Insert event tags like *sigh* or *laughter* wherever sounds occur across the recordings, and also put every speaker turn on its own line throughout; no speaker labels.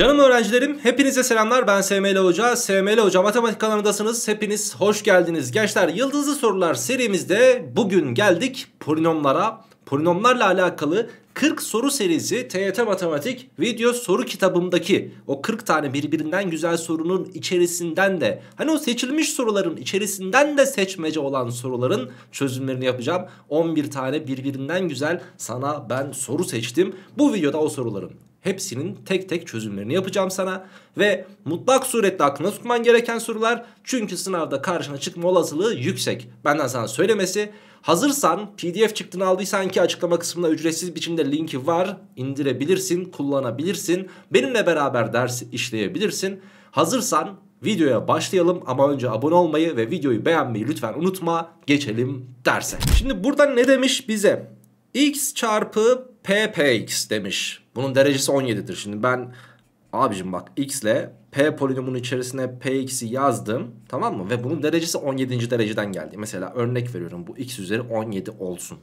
Canım öğrencilerim, hepinize selamlar. Ben SML Hoca. SML Hoca Matematik kanalındasınız. Hepiniz hoş geldiniz. Gençler, Yıldızlı Sorular serimizde bugün geldik polinomlara. Polinomlarla alakalı 40 soru serisi TYT Matematik video soru kitabımdaki o 40 tane birbirinden güzel sorunun içerisinden de hani o seçilmiş soruların içerisinden de seçmece olan soruların çözümlerini yapacağım. 11 tane birbirinden güzel sana ben soru seçtim. Bu videoda o soruların Hepsinin tek tek çözümlerini yapacağım sana. Ve mutlak surette aklına tutman gereken sorular. Çünkü sınavda karşına çıkma olasılığı yüksek. Benden sana söylemesi. Hazırsan pdf çıktığını aldıysan ki açıklama kısmında ücretsiz biçimde linki var. indirebilirsin, kullanabilirsin. Benimle beraber ders işleyebilirsin. Hazırsan videoya başlayalım ama önce abone olmayı ve videoyu beğenmeyi lütfen unutma. Geçelim derse. Şimdi burada ne demiş bize? x çarpı p px demiş. Bunun derecesi 17'dir. Şimdi ben abicim bak x ile p polinomunun içerisine px'i yazdım. Tamam mı? Ve bunun derecesi 17. dereceden geldi. Mesela örnek veriyorum bu x üzeri 17 olsun.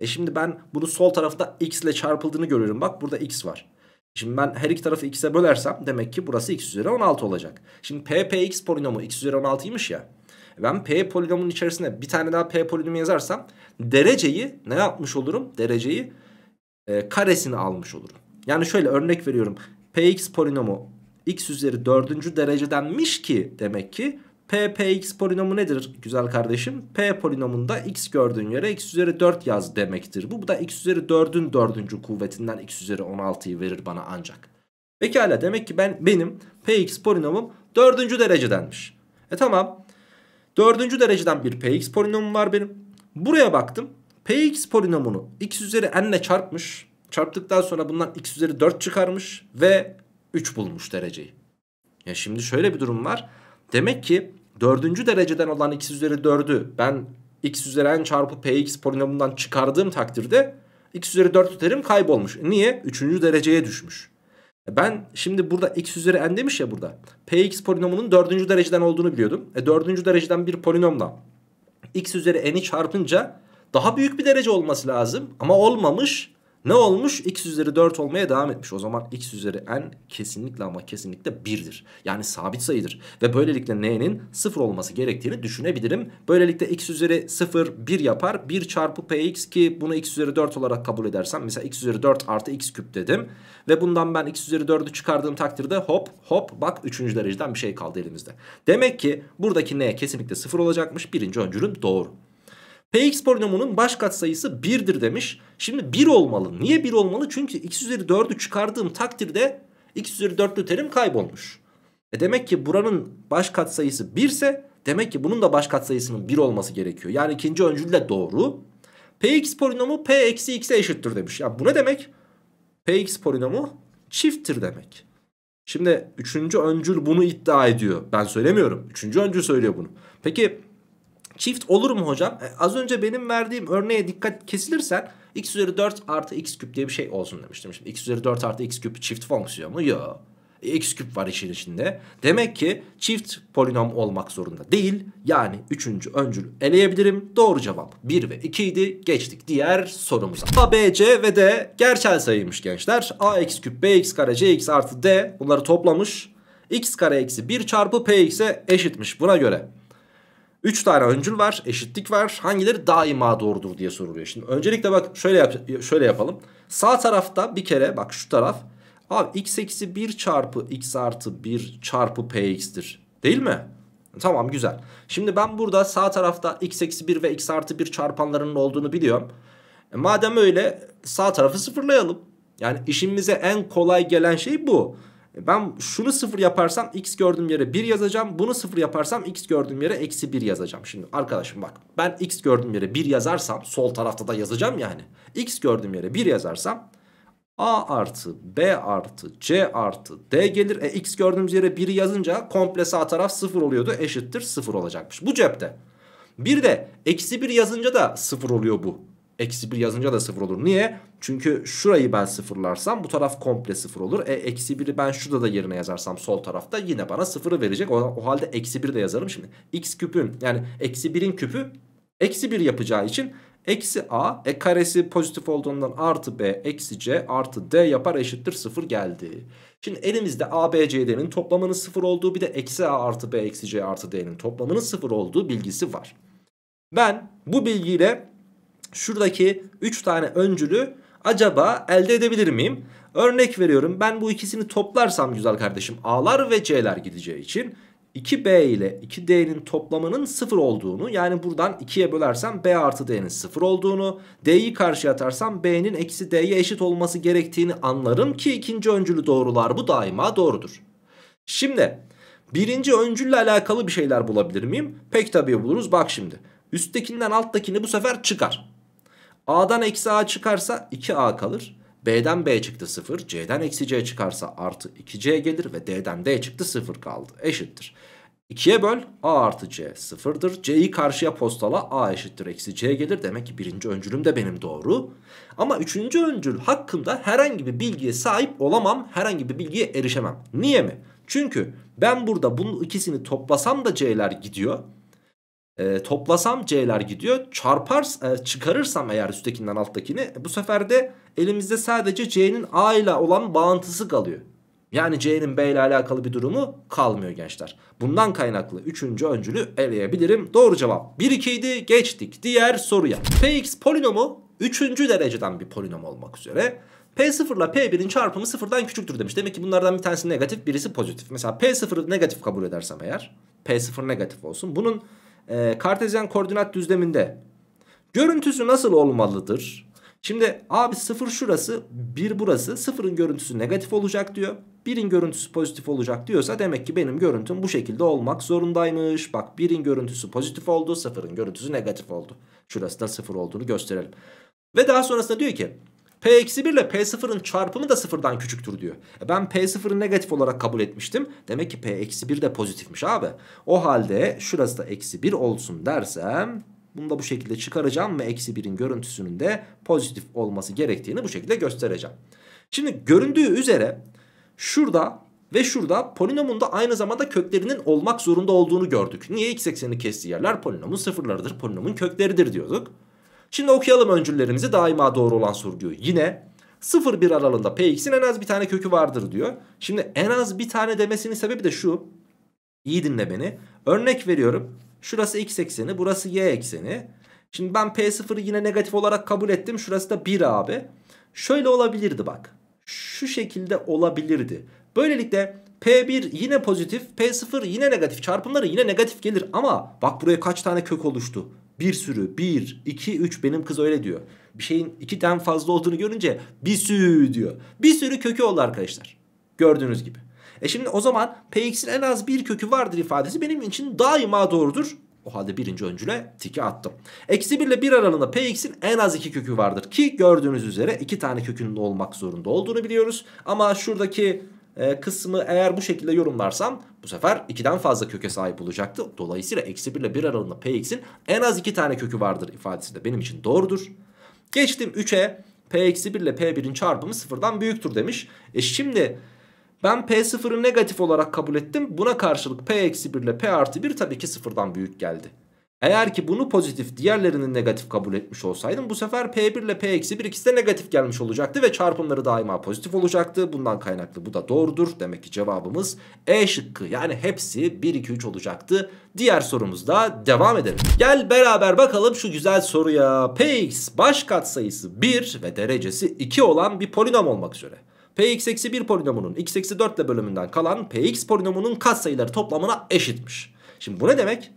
E şimdi ben bunu sol tarafta x ile çarpıldığını görüyorum. Bak burada x var. Şimdi ben her iki tarafı x'e bölersem demek ki burası x üzeri 16 olacak. Şimdi ppx polinomu x üzeri 16'ymış ya. E ben P polinomun içerisine bir tane daha P polinomu yazarsam dereceyi ne yapmış olurum? Dereceyi e, karesini almış olurum. Yani şöyle örnek veriyorum. Px polinomu x üzeri dördüncü derecedenmiş ki demek ki P, Px polinomu nedir güzel kardeşim? P polinomunda x gördüğün yere x üzeri 4 yaz demektir. Bu, bu da x üzeri 4'ün dördüncü kuvvetinden x üzeri 16'yı verir bana ancak. Pekala demek ki ben benim Px polinomum dördüncü derecedenmiş. E tamam Dördüncü dereceden bir px polinomum var benim. Buraya baktım. px polinomunu x üzeri n ile çarpmış. Çarptıktan sonra bundan x üzeri 4 çıkarmış ve 3 bulmuş dereceyi. Ya şimdi şöyle bir durum var. Demek ki dördüncü dereceden olan x üzeri 4'ü ben x üzeri n çarpı px polinomundan çıkardığım takdirde x üzeri 4 terim kaybolmuş. Niye? Üçüncü dereceye düşmüş. Ben şimdi burada x üzeri n demiş ya burada. Px polinomunun dördüncü dereceden olduğunu biliyordum. E dördüncü dereceden bir polinomla x üzeri n'i çarpınca daha büyük bir derece olması lazım. Ama olmamış. Ne olmuş? X üzeri 4 olmaya devam etmiş. O zaman X üzeri n kesinlikle ama kesinlikle 1'dir. Yani sabit sayıdır. Ve böylelikle n'nin 0 olması gerektiğini düşünebilirim. Böylelikle X üzeri 0 1 yapar. 1 çarpı px ki bunu X üzeri 4 olarak kabul edersem. Mesela X üzeri 4 artı X küp dedim. Ve bundan ben X üzeri 4'ü çıkardığım takdirde hop hop bak 3. dereceden bir şey kaldı elimizde. Demek ki buradaki n kesinlikle 0 olacakmış. Birinci öncülüm doğru. Px polinomunun baş katsayısı 1'dir demiş. Şimdi 1 olmalı. Niye 1 olmalı? Çünkü x üzeri 4'ü çıkardığım takdirde x üzeri 4'lü terim kaybolmuş. E demek ki buranın baş katsayısı 1 ise demek ki bunun da baş katsayısının 1 olması gerekiyor. Yani ikinci öncül de doğru. Px polinomu p eksi x'e eşittir demiş. Ya bu ne demek? Px polinomu çifttir demek. Şimdi üçüncü öncül bunu iddia ediyor. Ben söylemiyorum. Üçüncü öncül söylüyor bunu. Peki Çift olur mu hocam? E, az önce benim verdiğim örneğe dikkat kesilirsen x üzeri 4 artı x küp diye bir şey olsun demiştim. Şimdi x üzeri 4 artı x küp çift fonksiyon mu? yok. E, x küp var işin içinde. Demek ki çift polinom olmak zorunda değil. Yani üçüncü öncül eleyebilirim. Doğru cevap 1 ve 2 idi. Geçtik diğer sorumuza. A, B, C ve D gerçel sayıymış gençler. A, x küp, B, x kare, C, x artı D bunları toplamış. x kare eksi 1 çarpı p x'e eşitmiş. Buna göre 3 tane öncül var, eşitlik var. Hangileri daima doğrudur diye soruluyor. Şimdi öncelikle bak şöyle yap şöyle yapalım. Sağ tarafta bir kere bak şu taraf. Abi x eksi 1 çarpı x artı 1 çarpı px'tir. Değil mi? Tamam güzel. Şimdi ben burada sağ tarafta x eksi 1 ve x artı 1 çarpanlarının olduğunu biliyorum. E madem öyle sağ tarafı sıfırlayalım. Yani işimize en kolay gelen şey bu. Bu. E, ben şunu sıfır yaparsam x gördüğüm yere 1 yazacağım. Bunu sıfır yaparsam x gördüğüm yere eksi 1 yazacağım. Şimdi arkadaşım bak ben x gördüğüm yere 1 yazarsam sol tarafta da yazacağım yani. x gördüğüm yere 1 yazarsam a artı b artı c artı d gelir. E x gördüğümüz yere 1'i yazınca komple sağ taraf sıfır oluyordu eşittir sıfır olacakmış. Bu cepte. Bir de eksi 1 yazınca da sıfır oluyor bu eksi 1 yazınca da 0 olur. Niye? Çünkü şurayı ben sıfırlarsam bu taraf komple 0 olur. E eksi 1'i ben şurada da yerine yazarsam sol tarafta yine bana 0'ı verecek. O, o halde eksi 1'i de yazarım şimdi. X küpün yani eksi 1'in küpü eksi 1 yapacağı için eksi a e karesi pozitif olduğundan artı b eksi c artı d yapar eşittir 0 geldi. Şimdi elimizde a b c d'nin toplamının 0 olduğu bir de eksi a artı b eksi c artı d'nin toplamının 0 olduğu bilgisi var. Ben bu bilgiyle şuradaki 3 tane öncülü acaba elde edebilir miyim? Örnek veriyorum ben bu ikisini toplarsam güzel kardeşim A'lar ve C'ler gideceği için 2B ile 2D'nin toplamının 0 olduğunu yani buradan 2'ye bölersem B artı D'nin 0 olduğunu D'yi karşıya atarsam B'nin eksi D'ye eşit olması gerektiğini anlarım ki ikinci öncülü doğrular bu daima doğrudur. Şimdi birinci öncülle alakalı bir şeyler bulabilir miyim? Pek tabii buluruz bak şimdi üsttekinden alttakini bu sefer çıkar. A'dan eksi A çıkarsa 2A kalır. B'den B çıktı 0. C'den eksi C çıkarsa artı 2C gelir. Ve D'den D çıktı 0 kaldı. Eşittir. 2'ye böl A artı C sıfırdır. C'yi karşıya postala A eşittir eksi C gelir. Demek ki birinci öncülüm de benim doğru. Ama üçüncü öncül hakkında herhangi bir bilgiye sahip olamam. Herhangi bir bilgiye erişemem. Niye mi? Çünkü ben burada bunun ikisini toplasam da C'ler gidiyor. E, toplasam c'ler gidiyor. Çarpar e, çıkarırsam eğer üsttekinden alttakini e, bu sefer de elimizde sadece c'nin a ile olan bağıntısı kalıyor. Yani c'nin b ile alakalı bir durumu kalmıyor gençler. Bundan kaynaklı 3. öncülü eleyebilirim. Doğru cevap 1 2 idi. Geçtik diğer soruya. Px polinomu 3. dereceden bir polinom olmak üzere P0 ile P1'in çarpımı sıfırdan küçüktür demiş. Demek ki bunlardan bir tanesi negatif birisi pozitif. Mesela P0'ı negatif kabul edersem eğer P0 negatif olsun. Bunun e, kartezyen koordinat düzleminde görüntüsü nasıl olmalıdır? Şimdi abi sıfır şurası bir burası sıfırın görüntüsü negatif olacak diyor. birin görüntüsü pozitif olacak diyorsa demek ki benim görüntüm bu şekilde olmak zorundaymış. Bak birin görüntüsü pozitif oldu sıfırın görüntüsü negatif oldu. Şurası da 0 olduğunu gösterelim. Ve daha sonrasında diyor ki P-1 ile P0'ın çarpımı da sıfırdan küçüktür diyor. E ben P0'ı negatif olarak kabul etmiştim. Demek ki P-1 de pozitifmiş abi. O halde şurası da eksi 1 olsun dersem bunu da bu şekilde çıkaracağım ve eksi 1'in görüntüsünün de pozitif olması gerektiğini bu şekilde göstereceğim. Şimdi göründüğü üzere şurada ve şurada polinomun da aynı zamanda köklerinin olmak zorunda olduğunu gördük. Niye x eksenini kestiği yerler polinomun sıfırlarıdır, polinomun kökleridir diyorduk. Şimdi okuyalım öncüllerimizi daima doğru olan soruluyor. Yine 0-1 aralığında Px'in en az bir tane kökü vardır diyor. Şimdi en az bir tane demesinin sebebi de şu. İyi dinle beni. Örnek veriyorum. Şurası x ekseni burası y ekseni. Şimdi ben P0'ı yine negatif olarak kabul ettim. Şurası da 1 abi. Şöyle olabilirdi bak. Şu şekilde olabilirdi. Böylelikle P1 yine pozitif, P0 yine negatif. Çarpımları yine negatif gelir ama bak buraya kaç tane kök oluştu bir sürü bir iki üç benim kız öyle diyor. Bir şeyin ikiden fazla olduğunu görünce bir sürü diyor. Bir sürü kökü oldu arkadaşlar. Gördüğünüz gibi. E şimdi o zaman px'in en az bir kökü vardır ifadesi benim için daima doğrudur. O halde birinci öncüle tiki attım. Eksi 1 ile 1 aralığında px'in en az 2 kökü vardır. Ki gördüğünüz üzere 2 tane kökünün olmak zorunda olduğunu biliyoruz. Ama şuradaki e, kısmı eğer bu şekilde yorumlarsam bu sefer 2'den fazla köke sahip olacaktı. Dolayısıyla eksi 1 ile 1 aralığında px'in en az 2 tane kökü vardır ifadesi de benim için doğrudur. Geçtim 3'e p eksi 1 ile p1'in çarpımı sıfırdan büyüktür demiş. E şimdi ben p0'ı negatif olarak kabul ettim. Buna karşılık p eksi 1 ile p artı 1 tabii ki sıfırdan büyük geldi. Eğer ki bunu pozitif diğerlerini negatif kabul etmiş olsaydım bu sefer P1 ile P-1 ikisi de negatif gelmiş olacaktı ve çarpımları daima pozitif olacaktı. Bundan kaynaklı bu da doğrudur. Demek ki cevabımız E şıkkı yani hepsi 1, 2, 3 olacaktı. Diğer sorumuzda devam edelim. Gel beraber bakalım şu güzel soruya. Px baş katsayısı 1 ve derecesi 2 olan bir polinom olmak üzere px eksi 1 polinomunun x eksi 4 ile bölümünden kalan px polinomunun katsayıları toplamına eşitmiş. Şimdi bu ne demek?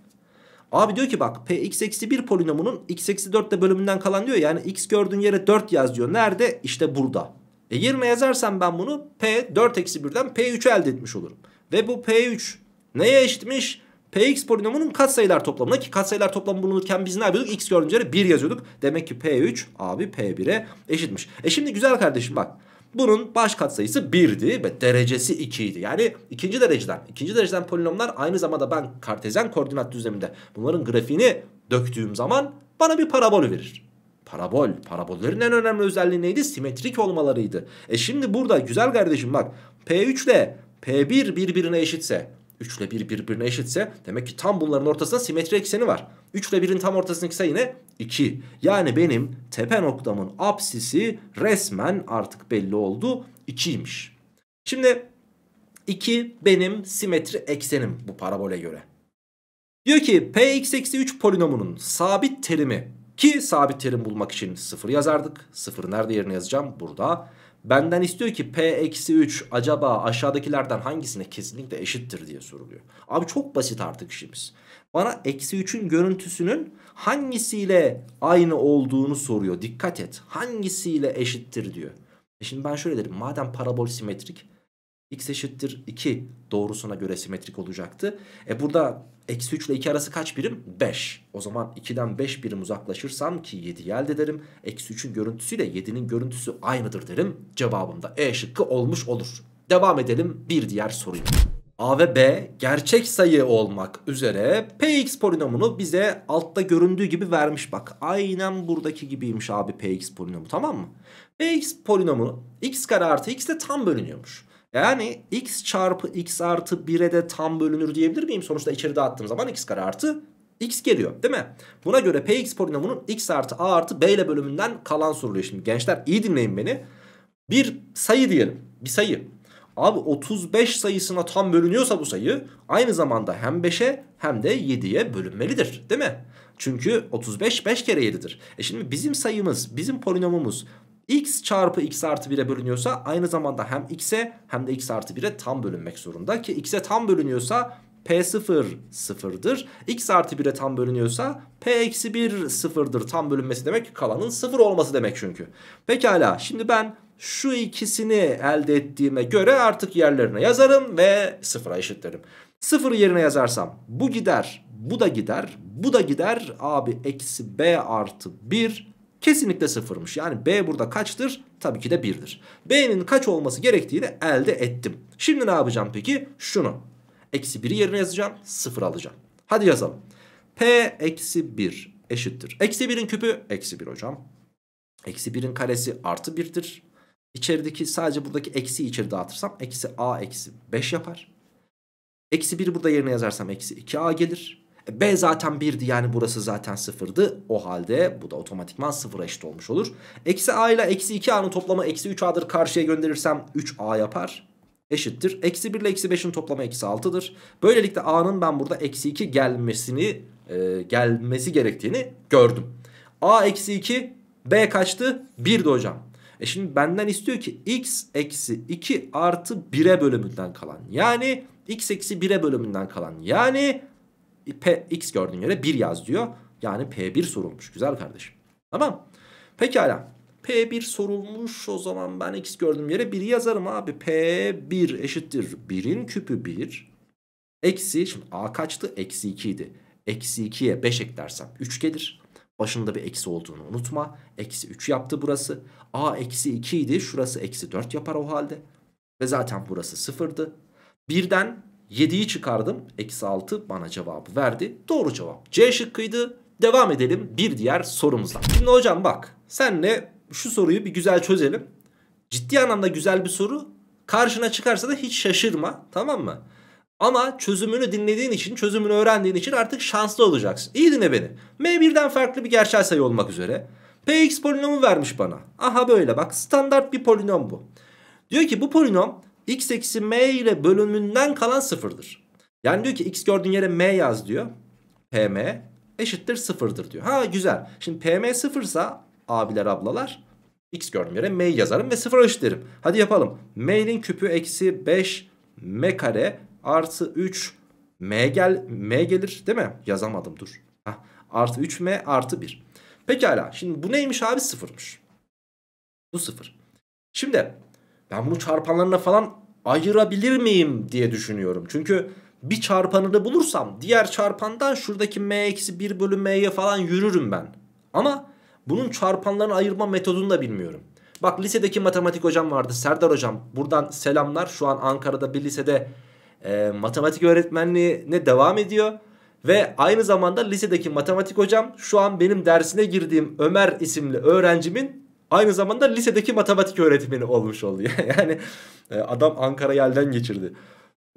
Abi diyor ki bak px eksi 1 polinomunun x eksi 4 de bölümünden kalan diyor. Yani x gördüğün yere 4 yaz diyor. Nerede? İşte burada. E yerine yazarsam ben bunu p 4 eksi 1'den p3'ü elde etmiş olurum. Ve bu p3 neye eşitmiş? px polinomunun katsayılar toplamına ki katsayılar toplamı bulunurken biz ne yapıyorduk? x gördüğün yere 1 yazıyorduk. Demek ki p3 abi p1'e eşitmiş. E şimdi güzel kardeşim bak bunun baş katsayısı 1'di ve derecesi 2 Yani ikinci dereceden. ikinci dereceden polinomlar aynı zamanda ben kartezyen koordinat düzleminde bunların grafiğini döktüğüm zaman bana bir parabol verir. Parabol. Parabollerin en önemli özelliği neydi? Simetrik olmalarıydı. E şimdi burada güzel kardeşim bak P3 ile P1 birbirine eşitse 3 ile 1 birbirine eşitse demek ki tam bunların ortasında simetri ekseni var. 3 ile 1'in tam ortasındaki sayı ne? 2. Yani benim tepe noktamın apsisi resmen artık belli oldu 2'ymiş. Şimdi 2 benim simetri eksenim bu parabole göre. Diyor ki px eksi 3 polinomunun sabit terimi ki sabit terim bulmak için 0 yazardık. 0 nerede yerine yazacağım? Burada. Benden istiyor ki P-3 acaba aşağıdakilerden hangisine kesinlikle eşittir diye soruluyor. Abi çok basit artık işimiz. Bana eksi 3'ün görüntüsünün hangisiyle aynı olduğunu soruyor. Dikkat et. Hangisiyle eşittir diyor. E şimdi ben şöyle derim. Madem parabol simetrik x eşittir 2 doğrusuna göre simetrik olacaktı. E burada eksi 3 ile 2 arası kaç birim? 5. O zaman 2'den 5 birim uzaklaşırsam ki 7 elde ederim. Eksi 3'ün görüntüsüyle 7'nin görüntüsü aynıdır derim. Cevabımda E şıkkı olmuş olur. Devam edelim bir diğer soruyu. A ve B gerçek sayı olmak üzere Px polinomunu bize altta göründüğü gibi vermiş bak. Aynen buradaki gibiymiş abi Px polinomu tamam mı? Px polinomu x kare artı x de tam bölünüyormuş. Yani x çarpı x artı 1'e de tam bölünür diyebilir miyim? Sonuçta içeri dağıttığım zaman x kare artı x geliyor değil mi? Buna göre px polinomunun x artı a artı b ile bölümünden kalan soruluyor. Şimdi gençler iyi dinleyin beni. Bir sayı diyelim. Bir sayı. Abi 35 sayısına tam bölünüyorsa bu sayı aynı zamanda hem 5'e hem de 7'ye bölünmelidir değil mi? Çünkü 35 5 kere 7'dir. E şimdi bizim sayımız, bizim polinomumuz x çarpı x artı 1'e bölünüyorsa aynı zamanda hem x'e hem de x artı 1'e tam bölünmek zorunda. Ki x'e tam bölünüyorsa P0 sıfırdır. X artı 1'e tam bölünüyorsa P eksi 1 sıfırdır. Tam bölünmesi demek kalanın sıfır olması demek çünkü. Pekala şimdi ben şu ikisini elde ettiğime göre artık yerlerine yazarım ve sıfıra eşitlerim. Sıfır yerine yazarsam bu gider, bu da gider, bu da gider. Abi eksi B artı 1 Kesinlikle sıfırmış. Yani B burada kaçtır? Tabii ki de 1'dir. B'nin kaç olması gerektiğini elde ettim. Şimdi ne yapacağım peki? Şunu. Eksi 1'i yerine yazacağım. 0 alacağım. Hadi yazalım. P eksi 1 eşittir. Eksi 1'in küpü eksi 1 hocam. Eksi 1'in karesi artı 1'dir. İçerideki sadece buradaki eksi içeri dağıtırsam eksi a eksi 5 yapar. Eksi 1'i burada yerine yazarsam eksi 2a gelir. B zaten 1'di yani burası zaten 0'dı. O halde bu da otomatikman 0'a eşit olmuş olur. Eksi A ile eksi 2A'nın toplamı eksi 3A'dır. Karşıya gönderirsem 3A yapar. Eşittir. Eksi 1 ile eksi 5'in toplamı eksi 6'dır. Böylelikle A'nın ben burada eksi 2 gelmesini e, gelmesi gerektiğini gördüm. A eksi 2 B kaçtı? 1'di hocam. E şimdi benden istiyor ki x eksi 2 artı 1'e bölümünden kalan. Yani x eksi 1'e bölümünden kalan. Yani e, P, x gördüğün yere 1 yaz diyor. Yani P1 sorulmuş güzel kardeşim. Tamam. Pekala. P1 sorulmuş o zaman ben x gördüğüm yere 1 yazarım abi. P1 eşittir 1'in küpü 1. Eksi şimdi a kaçtı? Eksi 2 idi. Eksi 2'ye 5 eklersem 3 gelir. Başında bir eksi olduğunu unutma. Eksi 3 yaptı burası. A eksi 2 idi. Şurası eksi 4 yapar o halde. Ve zaten burası sıfırdı. Birden 7'yi çıkardım. Eksi 6 bana cevabı verdi. Doğru cevap C şıkkıydı. Devam edelim bir diğer sorumuza. Şimdi hocam bak senle şu soruyu bir güzel çözelim. Ciddi anlamda güzel bir soru. Karşına çıkarsa da hiç şaşırma tamam mı? Ama çözümünü dinlediğin için, çözümünü öğrendiğin için artık şanslı olacaksın. İyi dinle beni. M1'den farklı bir gerçel sayı olmak üzere. Px polinomu vermiş bana. Aha böyle bak standart bir polinom bu. Diyor ki bu polinom x eksi m ile bölümünden kalan sıfırdır. Yani diyor ki x gördüğün yere m yaz diyor. pm eşittir sıfırdır diyor. Ha güzel. Şimdi pm sıfırsa abiler ablalar x gördüğüm yere m yazarım ve sıfır eşitlerim. Hadi yapalım. m'nin küpü eksi 5 m kare artı 3 m, gel, m gelir değil mi? Yazamadım dur. Hah. Artı 3m artı 1. Pekala. Şimdi bu neymiş abi? Sıfırmış. Bu sıfır. Şimdi ben bunu çarpanlarına falan ayırabilir miyim diye düşünüyorum. Çünkü bir çarpanını bulursam diğer çarpandan şuradaki m-1 bölü m'ye falan yürürüm ben. Ama bunun çarpanlarını ayırma metodunu da bilmiyorum. Bak lisedeki matematik hocam vardı Serdar hocam. Buradan selamlar. Şu an Ankara'da bir lisede e, matematik öğretmenliğine devam ediyor. Ve aynı zamanda lisedeki matematik hocam şu an benim dersine girdiğim Ömer isimli öğrencimin aynı zamanda lisedeki matematik öğretmeni olmuş oldu *laughs* yani e, adam Ankara'yı elden geçirdi.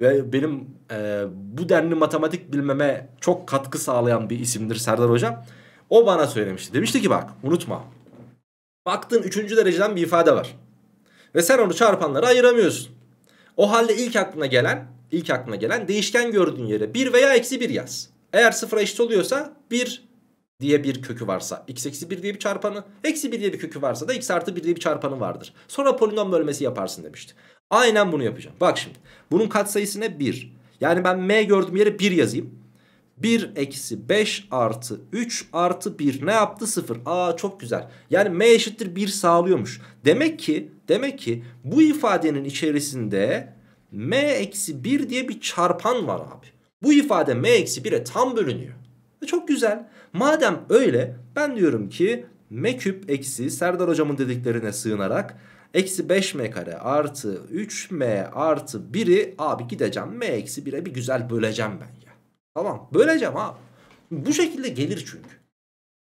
Ve benim e, bu denli matematik bilmeme çok katkı sağlayan bir isimdir Serdar Hocam. O bana söylemişti. Demişti ki bak unutma. Baktığın üçüncü dereceden bir ifade var. Ve sen onu çarpanlara ayıramıyorsun. O halde ilk aklına gelen, ilk aklına gelen değişken gördüğün yere 1 veya eksi 1 yaz. Eğer sıfıra eşit oluyorsa 1 diye bir kökü varsa x eksi 1 diye bir çarpanı eksi 1 diye bir kökü varsa da x artı 1 diye bir çarpanı vardır. Sonra polinom bölmesi yaparsın demişti. Aynen bunu yapacağım. Bak şimdi bunun katsayısı ne? 1. Yani ben m gördüğüm yere 1 yazayım. 1 eksi 5 artı 3 artı 1 ne yaptı 0 aa çok güzel yani m eşittir 1 sağlıyormuş demek ki demek ki bu ifadenin içerisinde m eksi 1 diye bir çarpan var abi bu ifade m eksi 1'e tam bölünüyor e, çok güzel Madem öyle ben diyorum ki m küp eksi Serdar hocamın dediklerine sığınarak eksi 5m kare artı 3m artı 1'i abi gideceğim m eksi 1'e bir güzel böleceğim ben ya. Tamam böleceğim abi. Bu şekilde gelir çünkü.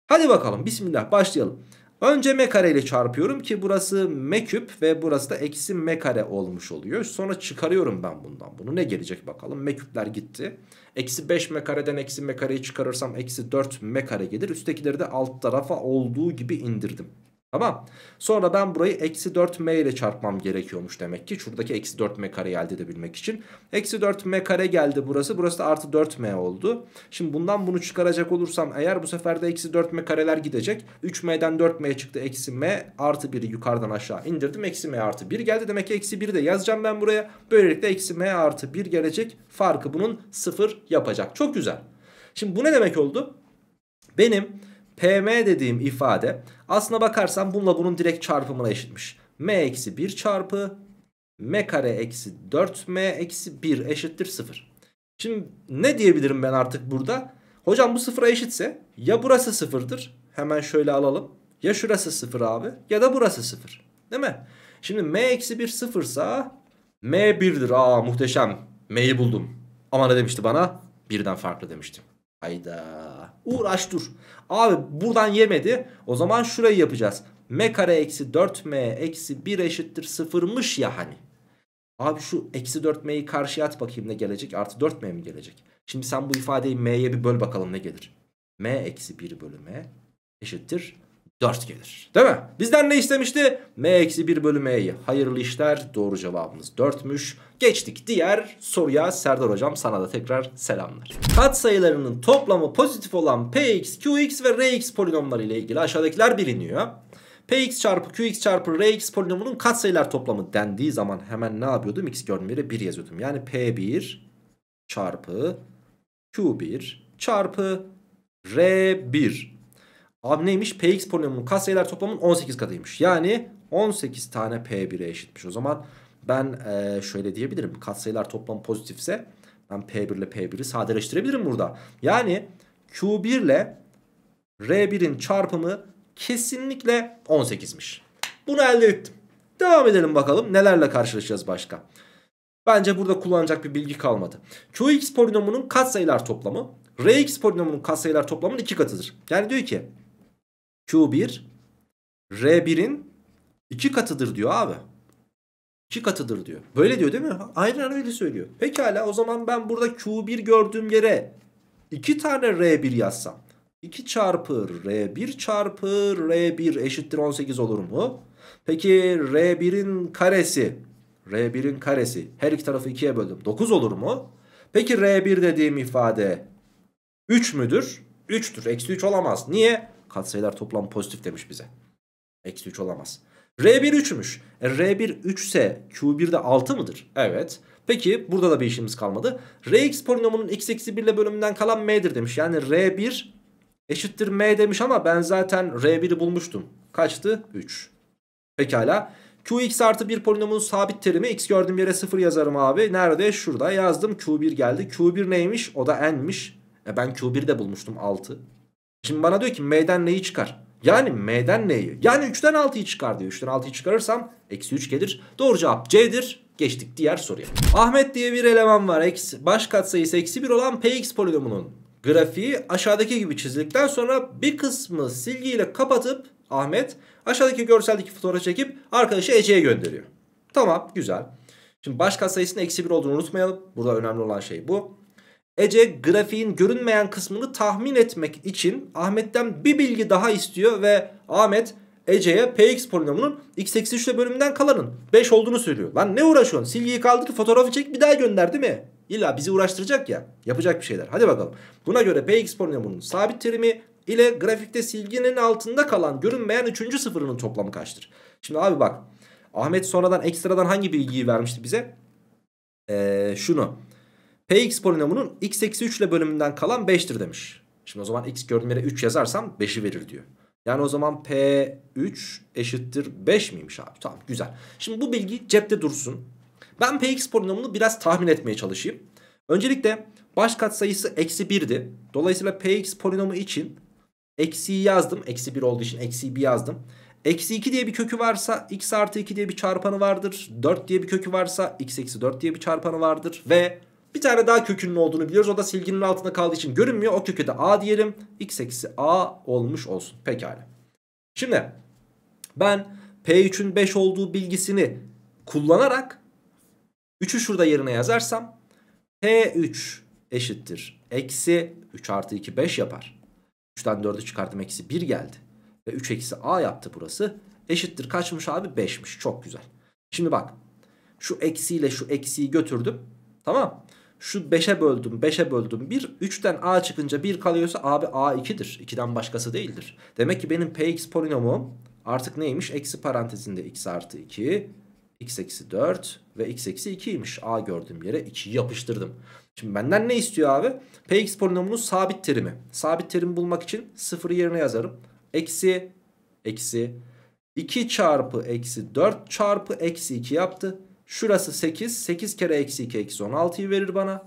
Hadi bakalım bismillah başlayalım. Önce m kare ile çarpıyorum ki burası m küp ve burası da eksi m kare olmuş oluyor. Sonra çıkarıyorum ben bundan. Bunu ne gelecek bakalım. M küpler gitti. Eksi 5 m kareden eksi m kareyi çıkarırsam eksi 4 m kare gelir. Üsttekileri de alt tarafa olduğu gibi indirdim. Tamam. Sonra ben burayı eksi 4m ile çarpmam gerekiyormuş demek ki. Şuradaki eksi 4m kareyi elde edebilmek için. Eksi 4m kare geldi burası. Burası da artı 4m oldu. Şimdi bundan bunu çıkaracak olursam eğer bu sefer de eksi 4m kareler gidecek. 3m'den 4 m çıktı eksi m artı 1'i yukarıdan aşağı indirdim. Eksi m artı 1 geldi. Demek ki eksi 1'i de yazacağım ben buraya. Böylelikle eksi m artı 1 gelecek. Farkı bunun 0 yapacak. Çok güzel. Şimdi bu ne demek oldu? Benim PM dediğim ifade aslına bakarsan bununla bunun direkt çarpımına eşitmiş. M eksi 1 çarpı M kare eksi 4M eksi 1 eşittir 0. Şimdi ne diyebilirim ben artık burada? Hocam bu sıfıra eşitse ya burası sıfırdır. Hemen şöyle alalım. Ya şurası sıfır abi ya da burası sıfır. Değil mi? Şimdi M eksi 1 sıfırsa M 1'dir. Aa muhteşem. M'yi buldum. Ama ne demişti bana? Birden farklı demiştim. Hayda. Uğraş dur. Abi buradan yemedi. O zaman şurayı yapacağız. M kare eksi 4M eksi 1 eşittir 0'mış ya hani. Abi şu eksi 4M'yi karşıya at bakayım ne gelecek. Artı 4M mi gelecek? Şimdi sen bu ifadeyi M'ye bir böl bakalım ne gelir. M eksi 1 bölü M eşittir 4 gelir. Değil mi? Bizden ne istemişti? M eksi 1 bölü M'yi. Hayırlı işler. Doğru cevabımız 4'müş. Geçtik diğer soruya Serdar hocam sana da tekrar selamlar. Katsayılarının toplamı pozitif olan px, qx ve rx polinomları ile ilgili aşağıdakiler biliniyor px çarpı qx çarpı rx polinomunun katsayılar toplamı dendiği zaman hemen ne yapıyordum? x görünümleri 1 yazıyordum. Yani p1 çarpı q1 çarpı r1. Abi neymiş? px polinomunun katsayılar toplamının 18 katıymış. Yani 18 tane p1'e eşitmiş. O zaman ben e, şöyle diyebilirim. Katsayılar toplam pozitifse ben P1 ile P1'i sadeleştirebilirim burada. Yani Q1 ile R1'in çarpımı kesinlikle 18'miş. Bunu elde ettim. Devam edelim bakalım nelerle karşılaşacağız başka. Bence burada kullanacak bir bilgi kalmadı. Qx polinomunun katsayılar toplamı Rx polinomunun katsayılar toplamının iki katıdır. Yani diyor ki Q1 R1'in iki katıdır diyor abi. 2 katıdır diyor. Böyle diyor değil mi? Aynen öyle söylüyor. Pekala o zaman ben burada Q1 gördüğüm yere 2 tane R1 yazsam. 2 çarpı R1 çarpı R1 eşittir 18 olur mu? Peki R1'in karesi. R1'in karesi. Her iki tarafı 2'ye böldüm. 9 olur mu? Peki R1 dediğim ifade 3 müdür? 3'tür. Eksi 3 olamaz. Niye? Katsayılar toplam pozitif demiş bize. Eksi 3 olamaz. R1 3'müş. R1 3 ise q de 6 mıdır? Evet. Peki burada da bir işimiz kalmadı. Rx polinomunun x eksi 1 ile bölümünden kalan m'dir demiş. Yani R1 eşittir m demiş ama ben zaten R1'i bulmuştum. Kaçtı? 3. Pekala. Qx artı 1 polinomunun sabit terimi x gördüğüm yere 0 yazarım abi. Nerede? Şurada yazdım. Q1 geldi. Q1 neymiş? O da n'miş. E ben Q1'i de bulmuştum 6. Şimdi bana diyor ki m'den neyi çıkar? Yani m'den n'yi. Yani 3'ten 6'yı çıkar diyor. 3'ten 6'yı çıkarırsam eksi 3 gelir. Doğru cevap c'dir. Geçtik diğer soruya. Ahmet diye bir eleman var. Eksi, baş katsayısı eksi 1 olan px polinomunun grafiği aşağıdaki gibi çizildikten sonra bir kısmı silgiyle kapatıp Ahmet aşağıdaki görseldeki fotoğrafı çekip arkadaşı Ece'ye gönderiyor. Tamam güzel. Şimdi baş katsayısının eksi 1 olduğunu unutmayalım. Burada önemli olan şey bu. Ece grafiğin görünmeyen kısmını tahmin etmek için Ahmet'ten bir bilgi daha istiyor ve Ahmet Ece'ye Px polinomunun x eksi 3 ile bölümünden kalanın 5 olduğunu söylüyor. Lan ne uğraşıyorsun? Silgiyi kaldır fotoğrafı çek bir daha gönder değil mi? İlla bizi uğraştıracak ya. Yapacak bir şeyler. Hadi bakalım. Buna göre Px polinomunun sabit terimi ile grafikte silginin altında kalan görünmeyen 3. sıfırının toplamı kaçtır? Şimdi abi bak. Ahmet sonradan ekstradan hangi bilgiyi vermişti bize? Ee, şunu. Px polinomunun x eksi 3 ile bölümünden kalan 5'tir demiş. Şimdi o zaman x gördüğüm yere 3 yazarsam 5'i verir diyor. Yani o zaman P3 eşittir 5 miymiş abi? Tamam güzel. Şimdi bu bilgi cepte dursun. Ben Px polinomunu biraz tahmin etmeye çalışayım. Öncelikle baş katsayısı eksi 1'di. Dolayısıyla Px polinomu için eksiyi yazdım. Eksi 1 olduğu için eksiyi bir yazdım. Eksi 2 diye bir kökü varsa x artı 2 diye bir çarpanı vardır. 4 diye bir kökü varsa x eksi 4 diye bir çarpanı vardır. Ve bir tane daha kökünün olduğunu biliyoruz. O da silginin altında kaldığı için görünmüyor. O köke de a diyelim. x eksi a olmuş olsun. Pekala. Şimdi ben P3'ün 5 olduğu bilgisini kullanarak 3'ü şurada yerine yazarsam P3 eşittir. Eksi 3 artı 2 5 yapar. 3'ten 4'ü çıkardım eksi 1 geldi. Ve 3 eksi A yaptı burası. Eşittir kaçmış abi 5'miş. Çok güzel. Şimdi bak şu eksiyle şu eksiyi götürdüm. Tamam. Şu 5'e böldüm 5'e böldüm 1. 3'ten a çıkınca 1 kalıyorsa abi a 2'dir. 2'den başkası değildir. Demek ki benim px polinomum artık neymiş? Eksi parantezinde x artı 2 x eksi 4 ve x eksi 2'ymiş. A gördüğüm yere 2'yi yapıştırdım. Şimdi benden ne istiyor abi? Px polinomunun sabit terimi. Sabit terimi bulmak için sıfırı yerine yazarım. Eksi, eksi 2 çarpı eksi 4 çarpı eksi 2 yaptı. Şurası 8. 8 kere eksi 2 eksi 16'yı verir bana.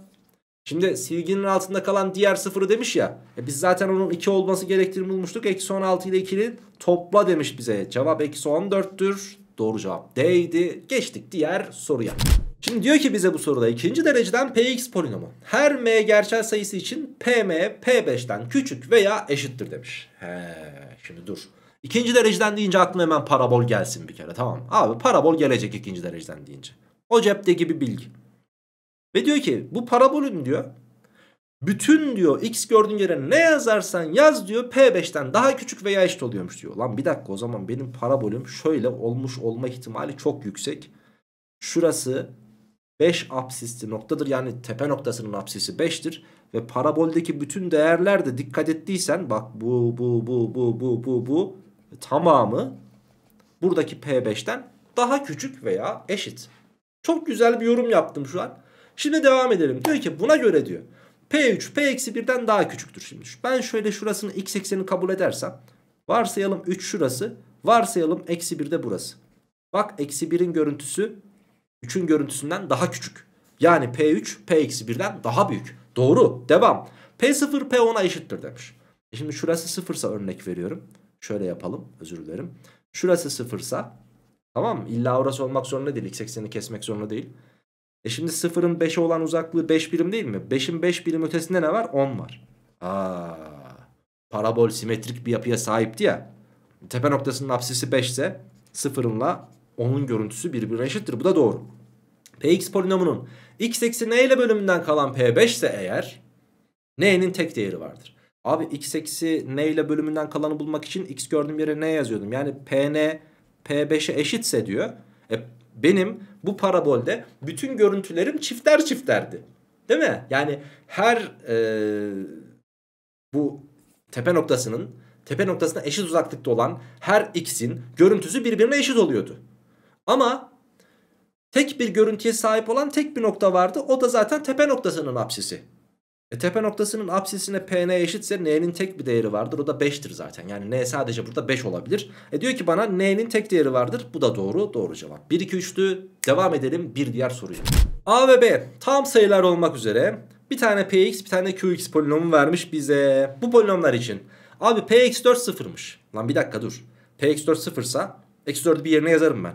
Şimdi silginin altında kalan diğer sıfırı demiş ya. E biz zaten onun 2 olması gerektiğini bulmuştuk. Eksi 16 ile 2'nin topla demiş bize. Cevap eksi 14'tür. Doğru cevap D'ydi. Geçtik diğer soruya. Şimdi diyor ki bize bu soruda ikinci dereceden Px polinomu. Her m gerçel sayısı için Pm P5'ten küçük veya eşittir demiş. He, şimdi dur. İkinci dereceden deyince aklıma hemen parabol gelsin bir kere tamam. Abi parabol gelecek ikinci dereceden deyince. O cepte gibi bilgi. Ve diyor ki bu parabolün diyor bütün diyor x gördüğün yere ne yazarsan yaz diyor P5'ten daha küçük veya eşit oluyormuş diyor. Lan bir dakika o zaman benim parabolüm şöyle olmuş olma ihtimali çok yüksek. Şurası 5 apsisli noktadır yani tepe noktasının apsisi 5'tir. Ve paraboldeki bütün değerler de dikkat ettiysen bak bu bu bu bu bu bu bu tamamı buradaki P5'ten daha küçük veya eşit. Çok güzel bir yorum yaptım şu an. Şimdi devam edelim. Diyor ki buna göre diyor. P3 P-1'den daha küçüktür şimdi. Ben şöyle şurasını x ekseni kabul edersem varsayalım 3 şurası varsayalım eksi 1 de burası. Bak eksi 1'in görüntüsü 3'ün görüntüsünden daha küçük. Yani P3 P-1'den daha büyük. Doğru. Devam. P0 P10'a eşittir demiş. E şimdi şurası sıfırsa örnek veriyorum. Şöyle yapalım özür dilerim. Şurası sıfırsa tamam mı? İlla orası olmak zorunda değil. X eksenini kesmek zorunda değil. E şimdi sıfırın 5'e olan uzaklığı 5 birim değil mi? 5'in 5 birim ötesinde ne var? 10 var. Aa, parabol simetrik bir yapıya sahipti ya. Tepe noktasının apsisi 5 ise sıfırınla 10'un görüntüsü birbirine eşittir. Bu da doğru. Px polinomunun x eksi n ile bölümünden kalan p5 ise eğer n'nin tek değeri vardır. Abi x eksi n ile bölümünden kalanı bulmak için x gördüğüm yere n yazıyordum. Yani pn p5'e eşitse diyor. E, benim bu parabolde bütün görüntülerim çifter çifterdi. Değil mi? Yani her e, bu tepe noktasının tepe noktasına eşit uzaklıkta olan her x'in görüntüsü birbirine eşit oluyordu. Ama tek bir görüntüye sahip olan tek bir nokta vardı. O da zaten tepe noktasının apsisi. E, tepe noktasının apsisine pn eşitse n'nin tek bir değeri vardır. O da 5'tir zaten. Yani n sadece burada 5 olabilir. E diyor ki bana n'nin tek değeri vardır. Bu da doğru. Doğru cevap. 1, 2, 3'tü. Devam edelim bir diğer soruya. A ve B tam sayılar olmak üzere bir tane px bir tane qx polinomu vermiş bize. Bu polinomlar için. Abi px4 sıfırmış. Lan bir dakika dur. px4 sıfırsa x4'ü bir yerine yazarım ben.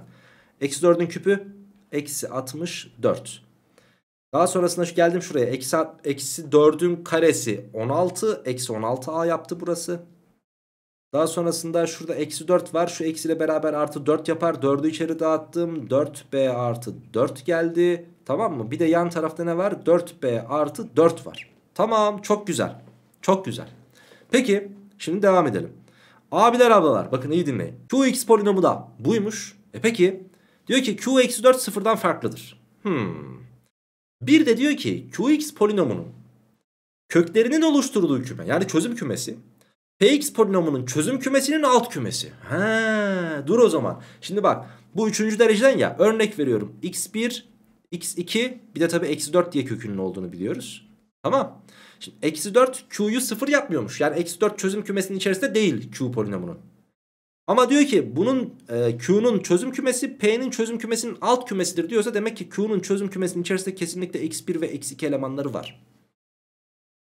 x4'ün küpü eksi 64. Daha sonrasında şu geldim şuraya. Eksi, eksi 4'ün karesi 16. Eksi 16a yaptı burası. Daha sonrasında şurada eksi 4 var. Şu eksiyle beraber artı 4 yapar. 4'ü içeri dağıttım. 4b artı 4 geldi. Tamam mı? Bir de yan tarafta ne var? 4b artı 4 var. Tamam çok güzel. Çok güzel. Peki şimdi devam edelim. Abiler ablalar bakın iyi dinleyin. Qx polinomu da buymuş. E peki diyor ki Q eksi 4 sıfırdan farklıdır. Hmm bir de diyor ki Qx polinomunun köklerinin oluşturduğu küme yani çözüm kümesi Px polinomunun çözüm kümesinin alt kümesi. Ha, dur o zaman. Şimdi bak bu üçüncü dereceden ya örnek veriyorum x1 x2 bir de tabii eksi 4 diye kökünün olduğunu biliyoruz. Tamam. Şimdi eksi 4 q'yu 0 yapmıyormuş. Yani eksi 4 çözüm kümesinin içerisinde değil q polinomunun. Ama diyor ki bunun e, Q'nun çözüm kümesi P'nin çözüm kümesinin alt kümesidir diyorsa demek ki Q'nun çözüm kümesinin içerisinde kesinlikle x1 ve x2 elemanları var.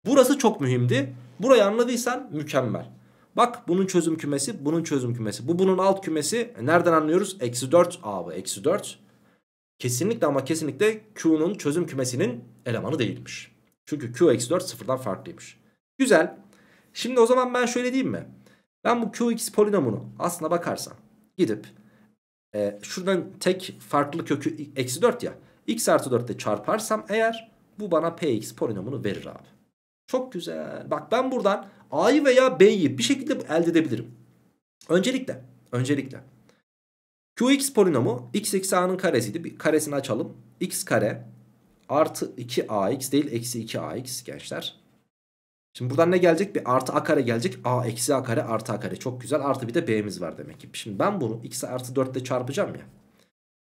Burası çok mühimdi. Burayı anladıysan mükemmel. Bak bunun çözüm kümesi, bunun çözüm kümesi. Bu bunun alt kümesi. E, nereden anlıyoruz? Eksi 4 abi. Eksi 4. Kesinlikle ama kesinlikle Q'nun çözüm kümesinin elemanı değilmiş. Çünkü Q eksi 4 sıfırdan farklıymış. Güzel. Şimdi o zaman ben şöyle diyeyim mi? Ben bu Qx polinomunu aslına bakarsam gidip e, şuradan tek farklı kökü eksi 4 ya. X artı 4 ile çarparsam eğer bu bana Px polinomunu verir abi. Çok güzel. Bak ben buradan A'yı veya B'yi bir şekilde elde edebilirim. Öncelikle. Öncelikle. Qx polinomu x eksi a'nın karesiydi. Bir karesini açalım. x kare artı 2ax değil eksi 2ax gençler. Şimdi buradan ne gelecek? Bir artı a kare gelecek. A eksi a kare artı a kare. Çok güzel. Artı bir de b'miz var demek ki. Şimdi ben bunu x artı 4 ile çarpacağım ya.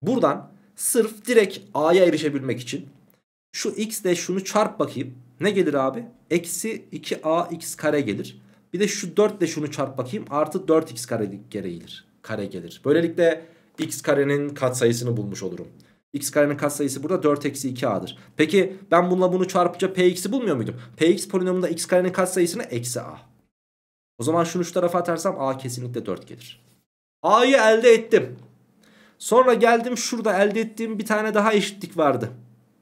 Buradan sırf direkt a'ya erişebilmek için şu x ile şunu çarp bakayım. Ne gelir abi? Eksi 2a x kare gelir. Bir de şu 4 ile şunu çarp bakayım. Artı 4 x kare gelir. Kare gelir. Böylelikle x karenin katsayısını bulmuş olurum x karenin katsayısı burada 4 eksi 2a'dır. Peki ben bununla bunu çarpınca px'i bulmuyor muydum? px polinomunda x karenin katsayısını eksi a. O zaman şunu şu tarafa atarsam a kesinlikle 4 gelir. a'yı elde ettim. Sonra geldim şurada elde ettiğim bir tane daha eşitlik vardı.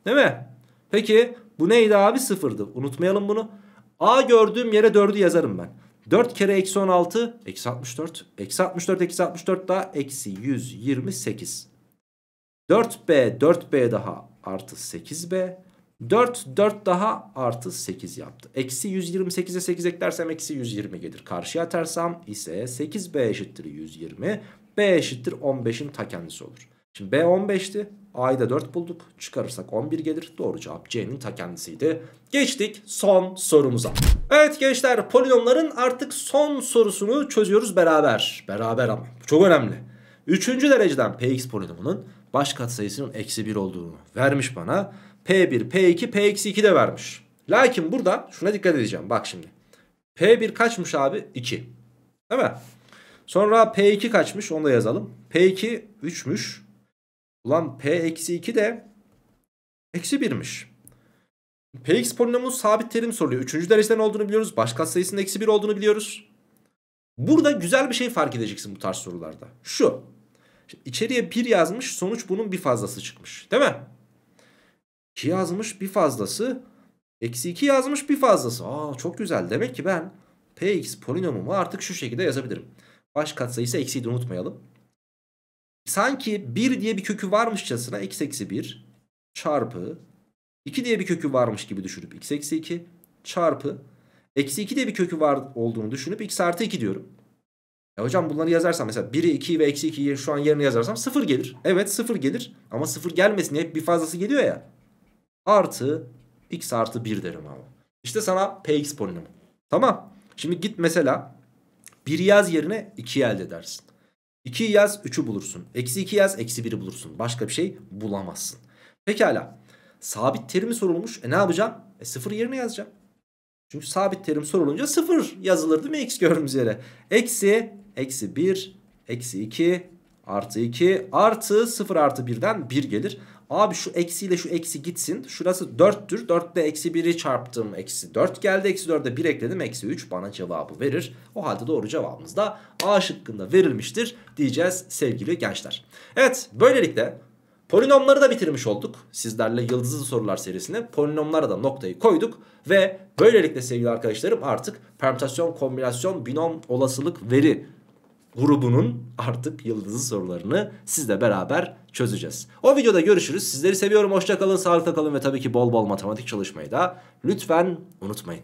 Değil mi? Peki bu neydi abi? Sıfırdı. Unutmayalım bunu. A gördüğüm yere 4'ü yazarım ben. 4 kere eksi 16 eksi 64. Eksi 64 eksi 64 daha eksi 128. 4B 4B daha artı 8B. 4 4 daha artı 8 yaptı. Eksi 128'e 8 eklersem eksi 120 gelir. Karşıya atarsam ise 8B eşittir 120. B eşittir 15'in ta kendisi olur. Şimdi B 15'ti. A'yı da 4 bulduk. Çıkarırsak 11 gelir. Doğru cevap C'nin ta kendisiydi. Geçtik son sorumuza. Evet gençler polinomların artık son sorusunu çözüyoruz beraber. Beraber ama. Çok önemli. Üçüncü dereceden Px polinomunun baş katsayısının eksi 1 olduğunu vermiş bana. P1, P2, P-2 de vermiş. Lakin burada şuna dikkat edeceğim. Bak şimdi. P1 kaçmış abi? 2. Değil mi? Sonra P2 kaçmış? Onu da yazalım. P2 3'müş. Ulan P-2 de eksi 1'miş. Px polinomun sabit terim soruyor. Üçüncü dereceden olduğunu biliyoruz. Baş katsayısının eksi 1 olduğunu biliyoruz. Burada güzel bir şey fark edeceksin bu tarz sorularda. Şu. Şimdi içeriye 1 yazmış sonuç bunun bir fazlası çıkmış değil mi? 2 yazmış bir fazlası eksi 2 yazmış bir fazlası. Aa çok güzel demek ki ben px polinomumu artık şu şekilde yazabilirim. Baş katsayısı eksiydi unutmayalım. Sanki 1 diye bir kökü varmışçasına x eksi 1 çarpı 2 diye bir kökü varmış gibi düşünüp x eksi 2 çarpı eksi 2 diye bir kökü var olduğunu düşünüp x artı 2 diyorum. E hocam bunları yazarsam mesela 1'i 2'yi ve eksi 2'yi şu an yerine yazarsam 0 gelir. Evet 0 gelir ama 0 gelmesin hep bir fazlası geliyor ya. Artı x artı 1 derim abi. İşte sana px polinomu. Tamam. Şimdi git mesela 1 yaz yerine 2 elde edersin. 2 yaz 3'ü bulursun. Eksi 2 yaz eksi 1'i bulursun. Başka bir şey bulamazsın. Pekala. Sabit terimi sorulmuş. E ne yapacağım? E 0 yerine yazacağım. Çünkü sabit terim sorulunca 0 yazılır değil mi? X gördüğümüz yere. Eksi Eksi 1, eksi 2, artı 2, artı 0 artı 1'den 1 gelir. Abi şu eksiyle şu eksi gitsin. Şurası 4'tür. 4'te eksi 1'i çarptım. Eksi 4 geldi. Eksi 4'e 1 ekledim. Eksi 3 bana cevabı verir. O halde doğru cevabımız da A şıkkında verilmiştir diyeceğiz sevgili gençler. Evet böylelikle polinomları da bitirmiş olduk. Sizlerle yıldızlı sorular serisine polinomlara da noktayı koyduk. Ve böylelikle sevgili arkadaşlarım artık permütasyon, kombinasyon, binom, olasılık, veri grubunun artık yıldızı sorularını sizle beraber çözeceğiz. O videoda görüşürüz. Sizleri seviyorum. Hoşçakalın, sağlıkla kalın ve tabii ki bol bol matematik çalışmayı da lütfen unutmayın.